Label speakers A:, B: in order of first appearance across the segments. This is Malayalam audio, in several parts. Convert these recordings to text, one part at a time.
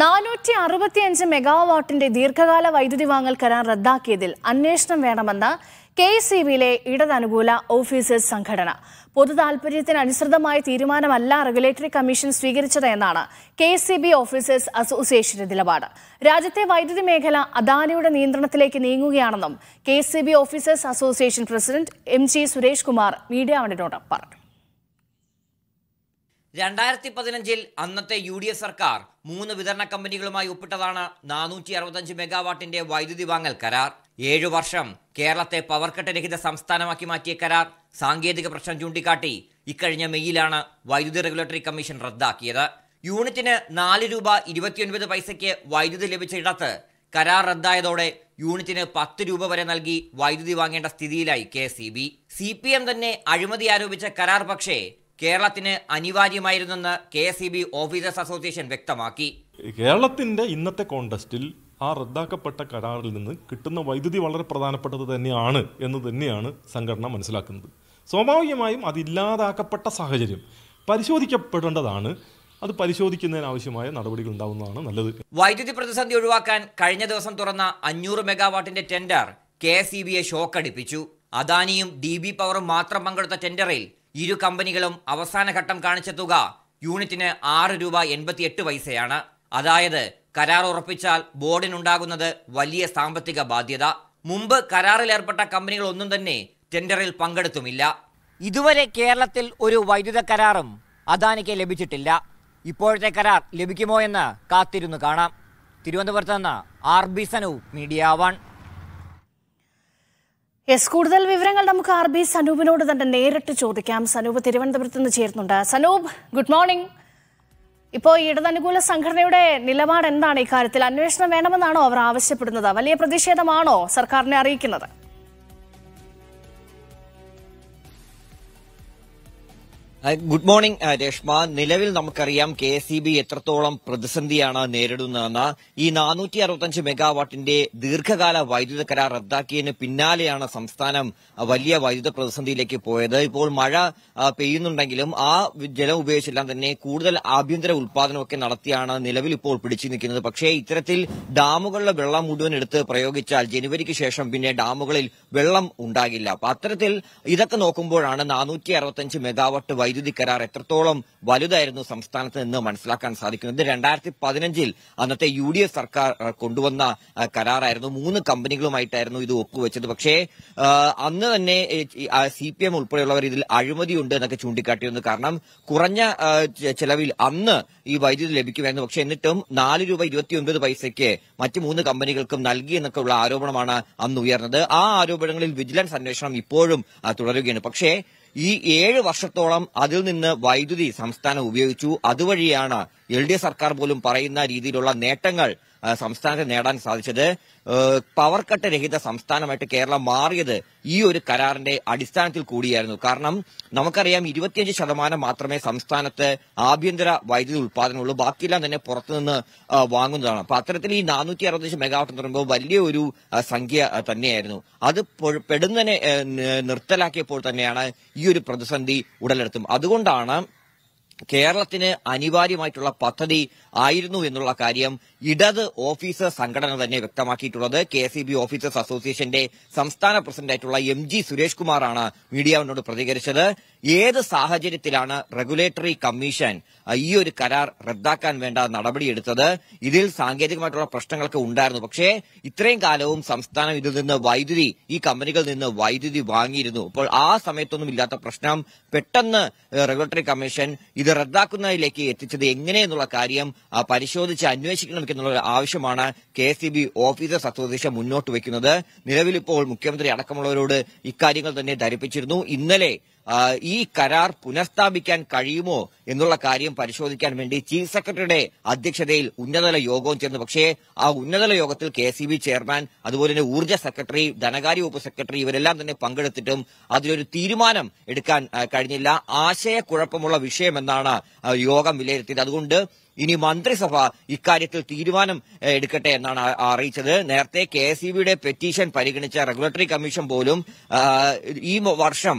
A: നാനൂറ്റി അറുപത്തിയഞ്ച് മെഗാവാട്ടിന്റെ ദീർഘകാല വൈദ്യുതി വാങ്ങൽ കരാർ റദ്ദാക്കിയതിൽ അന്വേഷണം വേണമെന്ന് കെ സി ബിയിലെ ഇടതനുകൂല ഓഫീസേഴ്സ് സംഘടന പൊതു അനുസൃതമായ തീരുമാനമല്ല റെഗുലേറ്ററി കമ്മീഷൻ സ്വീകരിച്ചത് എന്നാണ് കെ സി ബി ഓഫീസേഴ്സ് അസോസിയേഷന്റെ നിലപാട് രാജ്യത്തെ വൈദ്യുതി മേഖല അദാനിയുടെ നിയന്ത്രണത്തിലേക്ക് നീങ്ങുകയാണെന്നും K C B officers association president M G Suresh Kumar media അവണിനോട് പറഞ്ഞു
B: രണ്ടായിരത്തി പതിനഞ്ചിൽ അന്നത്തെ യു ഡി എഫ് സർക്കാർ മൂന്ന് വിതരണ കമ്പനികളുമായി ഒപ്പിട്ടതാണ് നാനൂറ്റി അറുപത്തഞ്ച് മെഗാവാട്ടിന്റെ വൈദ്യുതി വാങ്ങൽ കരാർ ഏഴു വർഷം കേരളത്തെ പവർക്കട്ട് രഹിത സംസ്ഥാനമാക്കി മാറ്റിയ കരാർ സാങ്കേതിക പ്രശ്നം ചൂണ്ടിക്കാട്ടി ഇക്കഴിഞ്ഞ മെയ്യിലാണ് വൈദ്യുതി റെഗുലേറ്ററി കമ്മീഷൻ റദ്ദാക്കിയത് യൂണിറ്റിന് നാല് രൂപ ഇരുപത്തിയൊൻപത് പൈസയ്ക്ക് വൈദ്യുതി ലഭിച്ച ഇടത്ത് കരാർ റദ്ദായതോടെ യൂണിറ്റിന് പത്ത് രൂപ വരെ നൽകി വൈദ്യുതി വാങ്ങേണ്ട സ്ഥിതിയിലായി K C B C P M തന്നെ അഴിമതി ആരോപിച്ച കരാർ പക്ഷേ കേരളത്തിന് അനിവാര്യമായിരുന്നെന്ന് K S E B officers association വ്യക്തമാക്കി
A: കേരളത്തിന്റെ ഇന്നത്തെ കോണ്ടസ്റ്റിൽ ആ റദ്ദാക്കപ്പെട്ട കരാറിൽ നിന്ന് കിട്ടുന്ന വൈദ്യുതി വളരെ പ്രധാനപ്പെട്ടത് തന്നെയാണ് എന്ന് തന്നെയാണ് സംഘടന മനസ്സിലാക്കുന്നത് സ്വാഭാവികമായും അതില്ലാതാക്കപ്പെട്ട സാഹചര്യം പരിശോധിക്കപ്പെടേണ്ടതാണ് അത് പരിശോധിക്കുന്നതിന് ആവശ്യമായ നടപടികൾ ഉണ്ടാവുന്നതാണ് നല്ലത്
B: വൈദ്യുതി പ്രതിസന്ധി ഒഴിവാക്കാൻ കഴിഞ്ഞ ദിവസം തുറന്ന അഞ്ഞൂറ് മെഗാവാട്ടിന്റെ ടെൻഡർ കെ എസ് ഇ ബിയെ ഷോക്കടിപ്പിച്ചു അദാനിയും ഡി ബി പവറും മാത്രം പങ്കെടുത്ത ടെൻഡറിൽ ഇരു കമ്പനികളും അവസാന ഘട്ടം കാണിച്ച തുക യൂണിറ്റിന് ആറ് രൂപ എൺപത്തിയെട്ട് പൈസയാണ് അതായത് കരാർ ഉറപ്പിച്ചാൽ ബോർഡിനുണ്ടാകുന്നത് വലിയ സാമ്പത്തിക ബാധ്യത മുമ്പ് കരാറിലേർപ്പെട്ട കമ്പനികളൊന്നും തന്നെ ടെൻഡറിൽ പങ്കെടുത്തുമില്ല ഇതുവരെ കേരളത്തിൽ ഒരു വൈദ്യുത കരാറും അദാനിക്ക് ലഭിച്ചിട്ടില്ല ഇപ്പോഴത്തെ കരാർ ലഭിക്കുമോ എന്ന് കാത്തിരുന്നു കാണാം തിരുവനന്തപുരത്ത് നിന്ന് R B Sanu media one
A: യെസ് കൂടുതൽ വിവരങ്ങൾ നമുക്ക് ആർ ബി സനൂപിനോട് തന്നെ നേരിട്ട് ചോദിക്കാം സനൂപ് തിരുവനന്തപുരത്ത് നിന്ന് ചേരുന്നുണ്ട് സനൂപ് ഗുഡ് മോർണിംഗ് ഇപ്പോൾ ഇടതനുകൂല സംഘടനയുടെ നിലപാട് എന്താണ് ഇക്കാര്യത്തിൽ അന്വേഷണം വേണമെന്നാണോ അവർ ആവശ്യപ്പെടുന്നത് വലിയ പ്രതിഷേധമാണോ സർക്കാരിനെ അറിയിക്കുന്നത്
B: ഗുഡ് മോർണിംഗ് രേഷ്മ നിലവിൽ നമുക്കറിയാം കെ എസ് ഇ ബി എത്രത്തോളം പ്രതിസന്ധിയാണ് നേരിടുന്നതെന്ന് ഈ നാനൂറ്റി അറുപത്തഞ്ച് മെഗാവാട്ടിന്റെ ദീർഘകാല വൈദ്യുത കരാർ റദ്ദാക്കിയതിന് പിന്നാലെയാണ് സംസ്ഥാനം വലിയ വൈദ്യുത പ്രതിസന്ധിയിലേക്ക് പോയത് ഇപ്പോൾ മഴ പെയ്യുന്നുണ്ടെങ്കിലും ആ ജലം ഉപയോഗിച്ചെല്ലാം തന്നെ കൂടുതൽ ആഭ്യന്തര ഉൽപാദനമൊക്കെ നടത്തിയാണ് നിലവിൽ ഇപ്പോൾ പിടിച്ചു നിൽക്കുന്നത് പക്ഷേ ഇത്തരത്തിൽ ഡാമുകളിലെ വെള്ളം മുഴുവൻ എടുത്ത് പ്രയോഗിച്ചാൽ ജനുവരിക്ക് ശേഷം പിന്നെ ഡാമുകളിൽ വെള്ളം ഉണ്ടാകില്ല അത്തരത്തിൽ ഇതൊക്കെ നോക്കുമ്പോഴാണ് നാനൂറ്റി അറുപത്തഞ്ച് മെഗാവാട്ട് വൈദ്യുതി കരാർ എത്രത്തോളം വലുതായിരുന്നു സംസ്ഥാനത്ത് നിന്ന് മനസ്സിലാക്കാൻ സാധിക്കുന്നത് രണ്ടായിരത്തി പതിനഞ്ചിൽ അന്നത്തെ യു ഡി എഫ് സർക്കാർ കൊണ്ടുവന്ന കരാറായിരുന്നു മൂന്ന് കമ്പനികളുമായിട്ടായിരുന്നു ഇത് ഒപ്പുവെച്ചത് പക്ഷേ അന്ന് തന്നെ സി പി എം ഉൾപ്പെടെയുള്ളവർ ഇതിൽ അഴിമതിയുണ്ട് എന്നൊക്കെ ചൂണ്ടിക്കാട്ടിയിരുന്നു കാരണം കുറഞ്ഞ ചെലവിൽ അന്ന് ഈ വൈദ്യുതി ലഭിക്കുമായിരുന്നു പക്ഷേ എന്നിട്ടും നാല് രൂപ ഇരുപത്തിയൊൻപത് പൈസയ്ക്ക് മറ്റ് മൂന്ന് കമ്പനികൾക്കും നൽകി എന്നൊക്കെയുള്ള ആരോപണമാണ് അന്ന് ഉയർന്നത് ആ ആരോപണങ്ങളിൽ വിജിലൻസ് അന്വേഷണം ഇപ്പോഴും തുടരുകയാണ് പക്ഷേ ഈ ഏഴ് വർഷത്തോളം അതിൽ നിന്ന് വൈദ്യുതി സംസ്ഥാനം ഉപയോഗിച്ചു അതുവഴിയാണ് എൽ ഡി എഫ് സർക്കാർ പോലും പറയുന്ന രീതിയിലുള്ള നേട്ടങ്ങൾ സംസ്ഥാനത്ത് നേടാൻ സാധിച്ചത് പവർ കട്ട് രഹിത സംസ്ഥാനമായിട്ട് കേരളം മാറിയത് ഈ ഒരു കരാറിന്റെ അടിസ്ഥാനത്തിൽ കൂടിയായിരുന്നു കാരണം നമുക്കറിയാം ഇരുപത്തിയഞ്ച് ശതമാനം മാത്രമേ സംസ്ഥാനത്ത് ആഭ്യന്തര വൈദ്യുതി ഉൽപാദനമുള്ളൂ ബാക്കിയെല്ലാം തന്നെ പുറത്തുനിന്ന് വാങ്ങുന്നതാണ് അപ്പൊ അത്തരത്തിൽ ഈ നാനൂറ്റി അറുപത്തഞ്ച് മെഗാവാട്ട് എന്ന് പറയുമ്പോൾ വലിയ ഒരു സംഖ്യ തന്നെയായിരുന്നു അത് പെടുന്നതിനെ നിർത്തലാക്കിയപ്പോൾ തന്നെയാണ് ഈ ഒരു പ്രതിസന്ധി ഉടലെടുത്തും അതുകൊണ്ടാണ് കേരളത്തിന് അനിവാര്യമായിട്ടുള്ള പദ്ധതി ആയിരുന്നു എന്നുള്ള കാര്യം ഇടത് ഓഫീസർ സംഘടന തന്നെ വ്യക്തമാക്കിയിട്ടുള്ളത് കെ എസ് ബി ഓഫീസേഴ്സ് അസോസിയേഷന്റെ സംസ്ഥാന പ്രസിഡന്റായിട്ടുള്ള എം ജി സുരേഷ് കുമാറാണ് മീഡിയാവിനോട് പ്രതികരിച്ചത് ഏത് സാഹചര്യത്തിലാണ് റെഗുലേറ്ററി കമ്മീഷൻ ഈ ഒരു കരാർ റദ്ദാക്കാൻ വേണ്ട നടപടിയെടുത്തത് ഇതിൽ സാങ്കേതികമായിട്ടുള്ള പ്രശ്നങ്ങളൊക്കെ ഉണ്ടായിരുന്നു പക്ഷേ ഇത്രയും കാലവും സംസ്ഥാനം ഇതിൽ നിന്ന് വൈദ്യുതി ഈ കമ്പനികളിൽ നിന്ന് വൈദ്യുതി വാങ്ങിയിരുന്നു അപ്പോൾ ആ സമയത്തൊന്നും ഇല്ലാത്ത പ്രശ്നം പെട്ടെന്ന് റെഗുലേറ്ററി കമ്മീഷൻ ഇത് റദ്ദാക്കുന്നതിലേക്ക് എത്തിച്ചത് എങ്ങനെയെന്നുള്ള കാര്യം പരിശോധിച്ച് അന്വേഷിക്കണം എന്നുള്ള ആവശ്യമാണ് K S E B officers association മുന്നോട്ട് വയ്ക്കുന്നത് നിലവിൽ ഇപ്പോൾ മുഖ്യമന്ത്രി അടക്കമുള്ളവരോട് ഇക്കാര്യങ്ങൾ തന്നെ ധരിപ്പിച്ചിരുന്നു ഇന്നലെ ഈ കരാർ പുനഃസ്ഥാപിക്കാൻ കഴിയുമോ എന്നുള്ള കാര്യം പരിശോധിക്കാൻ വേണ്ടി ചീഫ് സെക്രട്ടറിയുടെ അധ്യക്ഷതയിൽ ഉന്നതതല യോഗവും ചേർന്നു പക്ഷേ ആ ഉന്നതതല യോഗത്തിൽ കെ ചെയർമാൻ അതുപോലെ തന്നെ ഊർജ്ജ സെക്രട്ടറി ധനകാര്യ വകുപ്പ് സെക്രട്ടറി ഇവരെല്ലാം തന്നെ പങ്കെടുത്തിട്ടും അതിലൊരു തീരുമാനം എടുക്കാൻ കഴിഞ്ഞില്ല ആശയക്കുഴപ്പമുള്ള വിഷയമെന്നാണ് യോഗം വിലയിരുത്തിയത് അതുകൊണ്ട് ഇനി മന്ത്രിസഭ ഇക്കാര്യത്തിൽ തീരുമാനം എടുക്കട്ടെ എന്നാണ് അറിയിച്ചത് നേരത്തെ കെ പെറ്റീഷൻ പരിഗണിച്ച റെഗുലേറ്ററി കമ്മീഷൻ പോലും ഈ വർഷം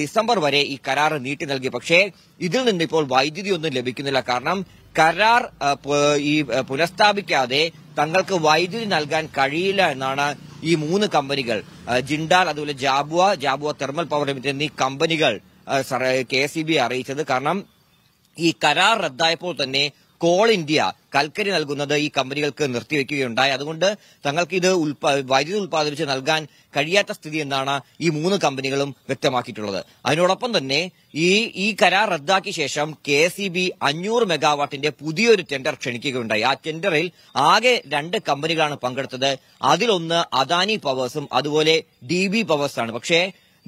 B: ഡിസംബർ വരെ ഈ കരാർ നീട്ടി നൽകി പക്ഷേ ഇതിൽ നിന്നിപ്പോൾ വൈദ്യുതി ഒന്നും ലഭിക്കുന്നില്ല കാരണം കരാർ ഈ പുനഃസ്ഥാപിക്കാതെ തങ്ങൾക്ക് വൈദ്യുതി നൽകാൻ കഴിയില്ല എന്നാണ് ഈ മൂന്ന് കമ്പനികൾ ജിൻഡാൽ അതുപോലെ Jhabua Jhabua thermal power limited എന്നീ കമ്പനികൾ കെ സി ബി അറിയിച്ചത് കാരണം ഈ കരാർ റദ്ദായപ്പോൾ തന്നെ കോൾ ഇന്ത്യ കൽക്കരി നൽകുന്നത് ഈ കമ്പനികൾക്ക് നിർത്തിവെക്കുകയുണ്ടായി അതുകൊണ്ട് തങ്ങൾക്ക് ഇത് വൈദ്യുതി ഉൽപ്പാദിപ്പിച്ച് നൽകാൻ കഴിയാത്ത സ്ഥിതി എന്നാണ് ഈ മൂന്ന് കമ്പനികളും വ്യക്തമാക്കിയിട്ടുള്ളത് അതിനോടൊപ്പം തന്നെ ഈ ഈ കരാർ റദ്ദാക്കിയ ശേഷം കെ സി ബി അഞ്ഞൂറ് മെഗാവാട്ടിന്റെ പുതിയൊരു ടെൻഡർ ക്ഷണിക്കുകയുണ്ടായി ആ ടെൻഡറിൽ ആകെ രണ്ട് കമ്പനികളാണ് പങ്കെടുത്തത് അതിലൊന്ന് അദാനി പവേഴ്സും അതുപോലെ ഡി ബി പവേഴ്സാണ് പക്ഷേ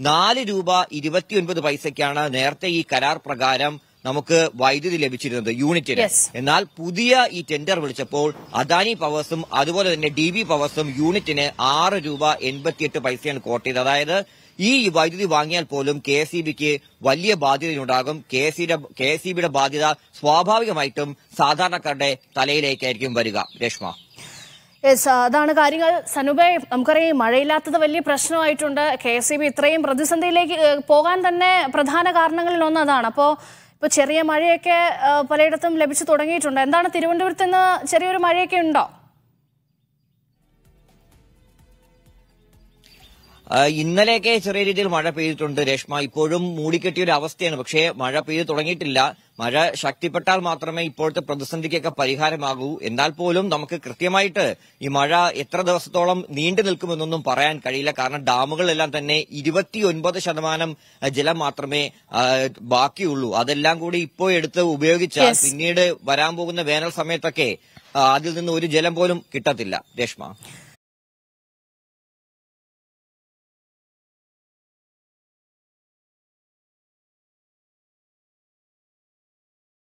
B: നാല് രൂപ ഇരുപത്തിയൊൻപത് പൈസയ്ക്കാണ് നേരത്തെ ഈ കരാർ പ്രകാരം നമുക്ക് വൈദ്യുതി ലഭിച്ചിരുന്നത് യൂണിറ്റിന് എന്നാൽ പുതിയ ഈ ടെൻഡർ വിളിച്ചപ്പോൾ അദാനി പവേഴ്സും അതുപോലെ തന്നെ ഡി ബി പവേഴ്സും യൂണിറ്റിന് ആറ് രൂപ എൺപത്തിയെട്ട് പൈസയാണ് കോട്ട് ചെയ്തത് അതായത് ഈ വൈദ്യുതി വാങ്ങിയാൽ പോലും കെ എസ് ഇ ബിക്ക് വലിയ ബാധ്യതയുണ്ടാകും കെ എസ് ഇ ബിയുടെ ബാധ്യത സ്വാഭാവികമായിട്ടും സാധാരണക്കാരുടെ തലയിലേക്കായിരിക്കും വരിക രേഷ്മ
A: യെസ് അതാണ് കാര്യങ്ങൾ സനുബെ നമുക്കറിയാം ഈ മഴയില്ലാത്തത് വലിയ പ്രശ്നമായിട്ടുണ്ട് കെ എസ് ഇ ബി ഇത്രയും പ്രതിസന്ധിയിലേക്ക് പോകാൻ തന്നെ പ്രധാന കാരണങ്ങളിൽ ഒന്നതാണ് അപ്പോൾ ഇപ്പൊ ചെറിയ മഴയൊക്കെ പലയിടത്തും ലഭിച്ചു തുടങ്ങിയിട്ടുണ്ട് എന്താണ് തിരുവനന്തപുരത്ത് ചെറിയൊരു മഴയൊക്കെ ഉണ്ടോ
B: ഇന്നലെയൊക്കെ ചെറിയ രീതിയിൽ മഴ പെയ്തിട്ടുണ്ട് രേഷ്മ ഇപ്പോഴും മൂടിക്കെട്ടിയ ഒരു അവസ്ഥയാണ് പക്ഷേ മഴ പെയ്തു തുടങ്ങിയിട്ടില്ല മഴ ശക്തിപ്പെട്ടാൽ മാത്രമേ ഇപ്പോഴത്തെ പ്രതിസന്ധിക്കൊക്കെ പരിഹാരമാകൂ എന്നാൽ പോലും നമുക്ക് കൃത്യമായിട്ട് ഈ മഴ എത്ര ദിവസത്തോളം നീണ്ടു നിൽക്കുമെന്നൊന്നും പറയാൻ കഴിയില്ല കാരണം ഡാമുകളെല്ലാം തന്നെ ഇരുപത്തിയൊൻപത് ശതമാനം ജലം മാത്രമേ ബാക്കിയുള്ളൂ അതെല്ലാം കൂടി ഇപ്പോൾ എടുത്ത് ഉപയോഗിച്ചാൽ പിന്നീട് വരാൻ പോകുന്ന വേനൽ സമയത്തൊക്കെ അതിൽ നിന്ന് ഒരു ജലം പോലും കിട്ടത്തില്ല രേഷ്മ